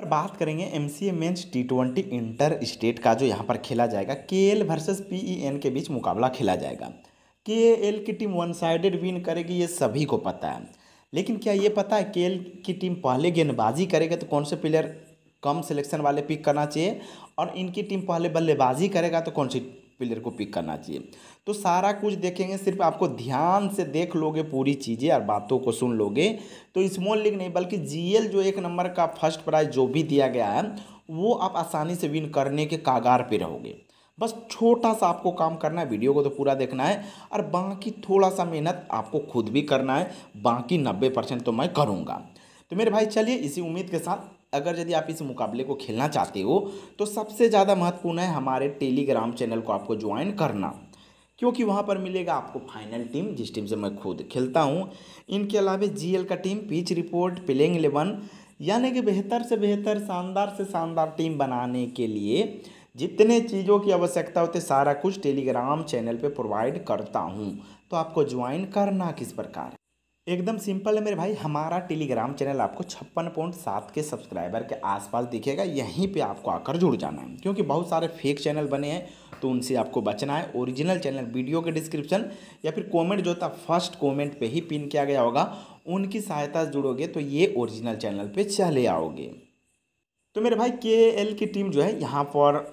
पर बात करेंगे M C A men's T twenty inter state का जो यहाँ पर खेला जाएगा K L versus P E N के बीच मुकाबला खेला जाएगा के एल की टीम वन साइडेड विन करेगी ये सभी को पता है लेकिन क्या ये पता है के एल की टीम पहले गेंदबाजी करेगा तो कौन से प्लेयर कम सिलेक्शन वाले पिक करना चाहिए और इनकी टीम पहले बल्लेबाजी करेगा तो कौन सी प्लेयर को पिक करना चाहिए तो सारा कुछ देखेंगे सिर्फ आपको ध्यान से देख लोगे पूरी चीज़ें और बातों को सुन लोगे तो स्मॉल लीग नहीं बल्कि जीएल जो एक नंबर का फर्स्ट प्राइज जो भी दिया गया है वो आप आसानी से विन करने के कागार पे रहोगे बस छोटा सा आपको काम करना है वीडियो को तो पूरा देखना है और बाकी थोड़ा सा मेहनत आपको खुद भी करना है बाकी नब्बे परसेंट तो मैं करूँगा तो मेरे भाई चलिए इसी उम्मीद के साथ अगर यदि आप इस मुकाबले को खेलना चाहते हो तो सबसे ज़्यादा महत्वपूर्ण है हमारे टेलीग्राम चैनल को आपको ज्वाइन करना क्योंकि वहाँ पर मिलेगा आपको फाइनल टीम जिस टीम से मैं खुद खेलता हूँ इनके अलावा जी का team pitch report playing eleven यानी कि बेहतर से बेहतर शानदार से शानदार टीम बनाने के लिए जितने चीज़ों की आवश्यकता होती सारा कुछ टेलीग्राम चैनल पे प्रोवाइड करता हूँ तो आपको ज्वाइन करना किस प्रकार एकदम सिंपल है मेरे भाई हमारा टेलीग्राम चैनल आपको छप्पन पॉइंट सात के सब्सक्राइबर के आसपास दिखेगा यहीं पे आपको आकर जुड़ जाना है क्योंकि बहुत सारे फेक चैनल बने हैं तो उनसे आपको बचना है ओरिजिनल चैनल वीडियो के डिस्क्रिप्शन या फिर कमेंट जो था फर्स्ट कमेंट पे ही पिन किया गया होगा उनकी सहायता से जुड़ोगे तो ये ओरिजिनल चैनल पर चले आओगे तो मेरे भाई के की टीम जो है यहाँ पर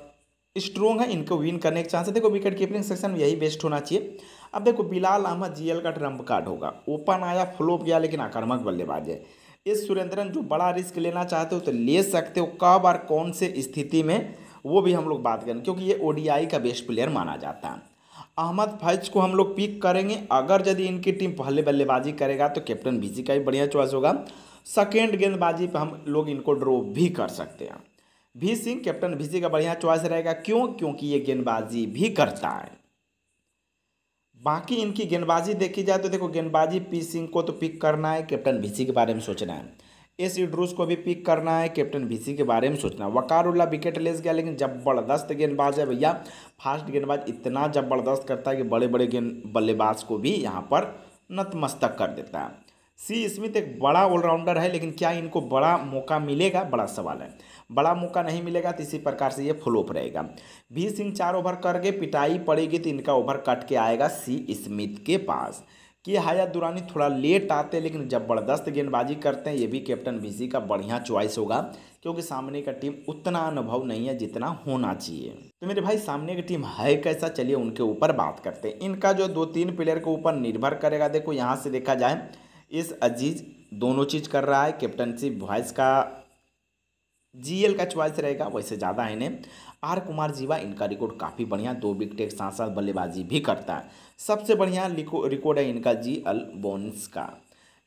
स्ट्रॉन्ग है इनको विन करने के चांस है देखो विकेट कीपिंग सेक्शन में यही बेस्ट होना चाहिए अब देखो बिलाल अहमद जीएल का ट्रम्प कार्ड होगा ओपन आया फ्लोप गया लेकिन आक्रमक बल्लेबाज है ये सुरेंद्रन जो बड़ा रिस्क लेना चाहते हो तो ले सकते हो कब और कौन से स्थिति में वो भी हम लोग बात करें क्योंकि ये ओडीआई का बेस्ट प्लेयर माना जाता है अहमद फैज को हम लोग पिक करेंगे अगर यदि इनकी टीम पहले बल्लेबाजी करेगा तो कैप्टन बीसी का भी बढ़िया चॉइस होगा सेकेंड गेंदबाजी पर हम लोग इनको ड्रॉ भी कर सकते हैं भी सिंह कैप्टन भी सिंह का बढ़िया चॉइस रहेगा क्यों क्योंकि ये गेंदबाजी भी करता है बाकी इनकी गेंदबाजी देखी जाए तो देखो गेंदबाजी पी सिंह को तो पिक करना है कैप्टन भी के बारे में सोचना है एस इड्रूस को भी पिक करना है कैप्टन भीसी के बारे में सोचना है वकारुल्ला विकेट लेस गया लेकिन जबरदस्त गेंदबाज है भैया फास्ट गेंदबाज इतना जबरदस्त करता है कि बड़े बड़े गेंद बल्लेबाज को भी यहाँ पर नतमस्तक कर देता है सी स्मिथ एक बड़ा ऑलराउंडर है लेकिन क्या इनको बड़ा मौका मिलेगा बड़ा सवाल है बड़ा मौका नहीं मिलेगा तो इसी प्रकार से ये फ्लोप रहेगा भी सिंह चार ओवर करके पिटाई पड़ेगी तो इनका ओवर कट के आएगा सी स्मिथ के पास कि हयात हाँ दुरानी थोड़ा लेट आते हैं लेकिन ज़बरदस्त गेंदबाजी करते हैं ये भी कैप्टन बी का बढ़िया चॉइस होगा क्योंकि सामने का टीम उतना अनुभव नहीं है जितना होना चाहिए तो मेरे भाई सामने की टीम है कैसा चलिए उनके ऊपर बात करते हैं इनका जो दो तीन प्लेयर के ऊपर निर्भर करेगा देखो यहाँ से देखा जाए इस अजीज दोनों चीज़ कर रहा है कैप्टनशिप वॉइस का जीएल का चॉइस रहेगा वैसे ज़्यादा है इन्हें आर कुमार जीवा इनका रिकॉर्ड काफ़ी बढ़िया दो विकेट साथ साथ बल्लेबाजी भी करता है सबसे बढ़िया रिकॉर्ड है इनका जी एल बोन्स का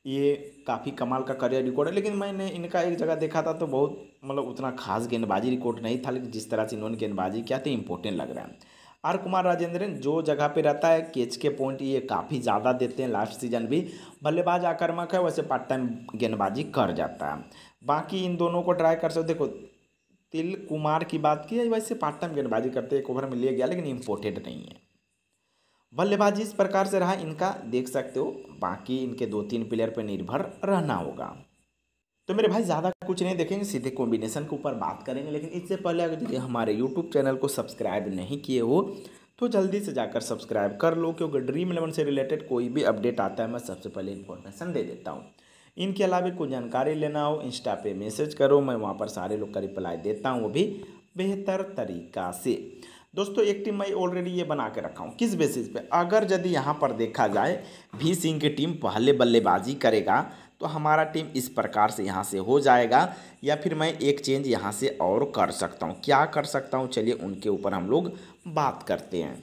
ये काफ़ी कमाल का करियर रिकॉर्ड है लेकिन मैंने इनका एक जगह देखा था तो बहुत मतलब उतना खास गेंदबाजी रिकॉर्ड नहीं था लेकिन जिस तरह से इन्होंने गेंदबाजी किया तो इम्पोर्टेंट लग रहा है आर कुमार राजेंद्रन जो जगह पे रहता है केच के पॉइंट ये काफ़ी ज़्यादा देते हैं लास्ट सीजन भी बल्लेबाज आक्रमक है वैसे पार्ट टाइम गेंदबाजी कर जाता है बाकी इन दोनों को ट्राई कर सकते देखो तिल कुमार की बात की वैसे पार्ट टाइम गेंदबाजी करते एक ओवर में लिया गया लेकिन इम्पोर्टेंट नहीं है बल्लेबाजी इस प्रकार से रहा इनका देख सकते हो बाकी इनके दो तीन प्लेयर पर निर्भर रहना होगा तो मेरे भाई ज़्यादा कुछ नहीं देखेंगे सीधे कॉम्बिनेशन के ऊपर बात करेंगे लेकिन इससे पहले अगर हमारे यूट्यूब चैनल को सब्सक्राइब नहीं किए हो तो जल्दी से जाकर सब्सक्राइब कर लो क्योंकि ड्रीम इलेवन से रिलेटेड कोई भी अपडेट आता है मैं सबसे पहले इन्फॉर्मेशन दे देता हूँ इनके अलावा कोई जानकारी लेना हो इंस्टा पे मैसेज करो मैं वहाँ पर सारे लोग का रिप्लाई देता हूँ वो भी बेहतर तरीका से दोस्तों एक टीम मैं ऑलरेडी ये बना के रखा हूँ किस बेसिस पे अगर यदि यहाँ पर देखा जाए भी सिंह की टीम पहले बल्लेबाजी करेगा तो हमारा टीम इस प्रकार से यहाँ से हो जाएगा या फिर मैं एक चेंज यहाँ से और कर सकता हूँ क्या कर सकता हूँ चलिए उनके ऊपर हम लोग बात करते हैं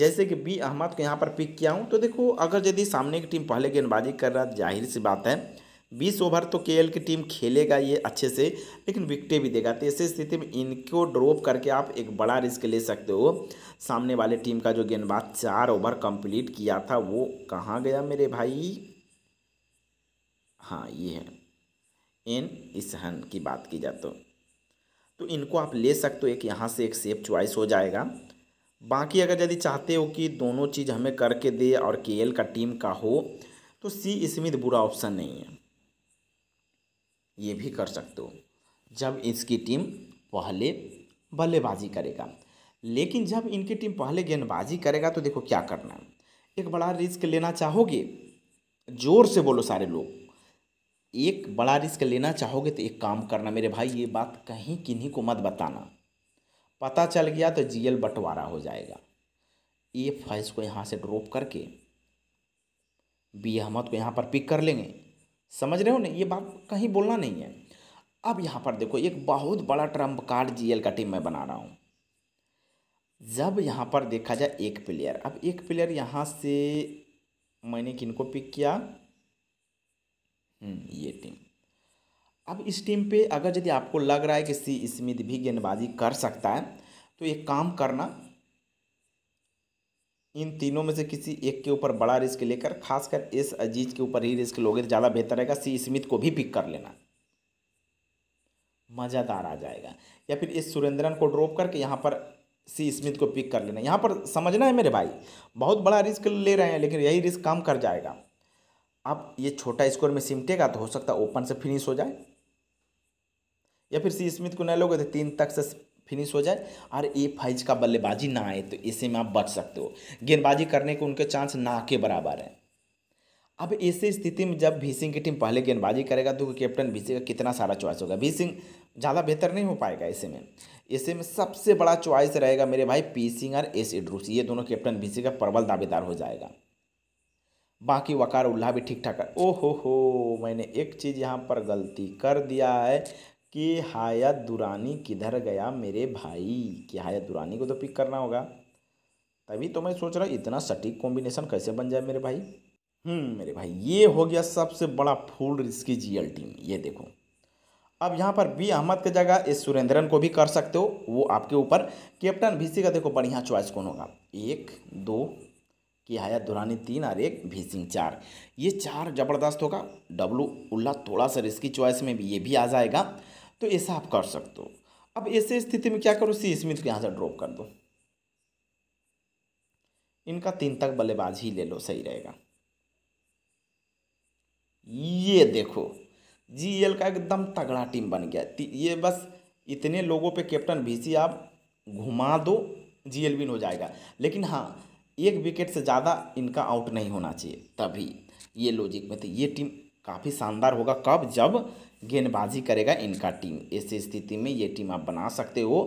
जैसे कि बी अहमद को यहाँ पर पिक किया हूँ तो देखो अगर यदि सामने की टीम पहले गेंदबाजी कर रहा तो जाहिर सी बात है बीस ओवर तो के की टीम खेलेगा ये अच्छे से लेकिन विकटें भी देगा तो ऐसी स्थिति में इनको ड्रॉप करके आप एक बड़ा रिस्क ले सकते हो सामने वाले टीम का जो गेंदबाज चार ओवर कंप्लीट किया था वो कहाँ गया मेरे भाई हाँ ये है एन इसहन की बात की जाए तो तो इनको आप ले सकते हो एक यहाँ से एक सेफ च्वाइस हो जाएगा बाकी अगर यदि चाहते हो कि दोनों चीज़ हमें करके दे और के का टीम का हो तो सी स्मिथ बुरा ऑप्शन नहीं है ये भी कर सकते हो जब इसकी टीम पहले बल्लेबाजी करेगा लेकिन जब इनकी टीम पहले गेंदबाजी करेगा तो देखो क्या करना है एक बड़ा रिस्क लेना चाहोगे जोर से बोलो सारे लोग एक बड़ा रिस्क लेना चाहोगे तो एक काम करना मेरे भाई ये बात कहीं किन्हीं को मत बताना पता चल गया तो जीएल बंटवारा हो जाएगा ए फैज को यहाँ से ड्रॉप करके बी अहमद को यहाँ पर पिक कर लेंगे समझ रहे हो ना ये बात कहीं बोलना नहीं है अब यहाँ पर देखो एक बहुत बड़ा ट्रम्प कार्ड जी का टीम मैं बना रहा हूँ जब यहाँ पर देखा जाए एक प्लेयर अब एक प्लेयर यहाँ से मैंने किनको पिक किया हम्म, ये टीम अब इस टीम पे अगर यदि आपको लग रहा है कि सी स्मिथ भी गेंदबाजी कर सकता है तो एक काम करना इन तीनों में से किसी एक के ऊपर बड़ा रिस्क लेकर खासकर इस अजीज के ऊपर ही रिस्क लोगे तो ज़्यादा बेहतर रहेगा सी स्मिथ को भी पिक कर लेना मज़ेदार आ जाएगा या फिर इस सुरेंद्रन को ड्रॉप करके यहाँ पर सी स्मिथ को पिक कर लेना यहाँ पर समझना है मेरे भाई बहुत बड़ा रिस्क ले रहे हैं लेकिन यही रिस्क काम कर जाएगा आप ये छोटा स्कोर में सिमटेगा तो हो सकता है ओपन से फिनिश हो जाए या फिर सी स्मिथ को न लोगे तो तीन तक से फिनिश हो जाए और ए फाइज का बल्लेबाजी ना आए तो इसे में आप बच सकते हो गेंदबाजी करने के उनके चांस ना के बराबर है अब ऐसी स्थिति में जब भी सिंह की टीम पहले गेंदबाजी करेगा तो कैप्टन भी का कितना सारा चॉइस होगा भी सिंह ज़्यादा बेहतर नहीं हो पाएगा ऐसे में ऐसे में सबसे बड़ा चॉइस रहेगा मेरे भाई पी सिंह और एस एड्रूस ये दोनों कैप्टन भी का प्रबल दावेदार हो जाएगा बाकी वकार उल्लाह भी ठीक ठाक है ओ हो हो मैंने एक चीज़ यहाँ पर गलती कर दिया है कि हायत दुरानी किधर गया मेरे भाई कि हायत दुरानी को तो पिक करना होगा तभी तो मैं सोच रहा इतना सटीक कॉम्बिनेशन कैसे बन जाए मेरे भाई हम्म मेरे भाई ये हो गया सबसे बड़ा फूल रिस्की जीएल टीम ये देखो अब यहाँ पर बी अहमद के जगह इस सुरेंद्रन को भी कर सकते हो वो आपके ऊपर कैप्टन भी का देखो बढ़िया चॉइस कौन होगा एक दो कि हयात दुरानी तीन और एक भी सिंह चार ये चार ज़बरदस्त होगा डब्लू उल्ला थोड़ा सा रिस्की चॉइस में भी ये भी आ जाएगा तो ऐसा आप कर सकते हो अब ऐसे स्थिति में क्या करो सी स्मिथ को यहाँ से ड्रॉप कर दो इनका तीन तक बल्लेबाज ही ले लो सही रहेगा ये देखो जीएल का एकदम तगड़ा टीम बन गया ये बस इतने लोगों पे कैप्टन भी आप घुमा दो जीएल विन हो जाएगा लेकिन हाँ एक विकेट से ज़्यादा इनका आउट नहीं होना चाहिए तभी ये लॉजिक में तो ये टीम काफ़ी शानदार होगा कब जब गेंदबाजी करेगा इनका टीम ऐसी स्थिति में ये टीम आप बना सकते हो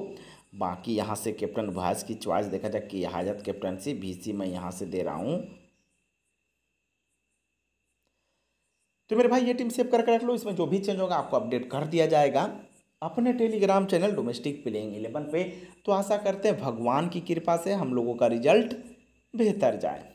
बाकी यहाँ से कैप्टन भाज की च्वाइस देखा जाए कि हाजत कैप्टनसी सी मैं यहाँ से दे रहा हूँ तो मेरे भाई ये टीम सेव करके रख लो इसमें जो भी चेंज होगा आपको अपडेट कर दिया जाएगा अपने Telegram channel domestic playing eleven पे तो आशा करते हैं भगवान की कृपा से हम लोगों का रिजल्ट बेहतर जाए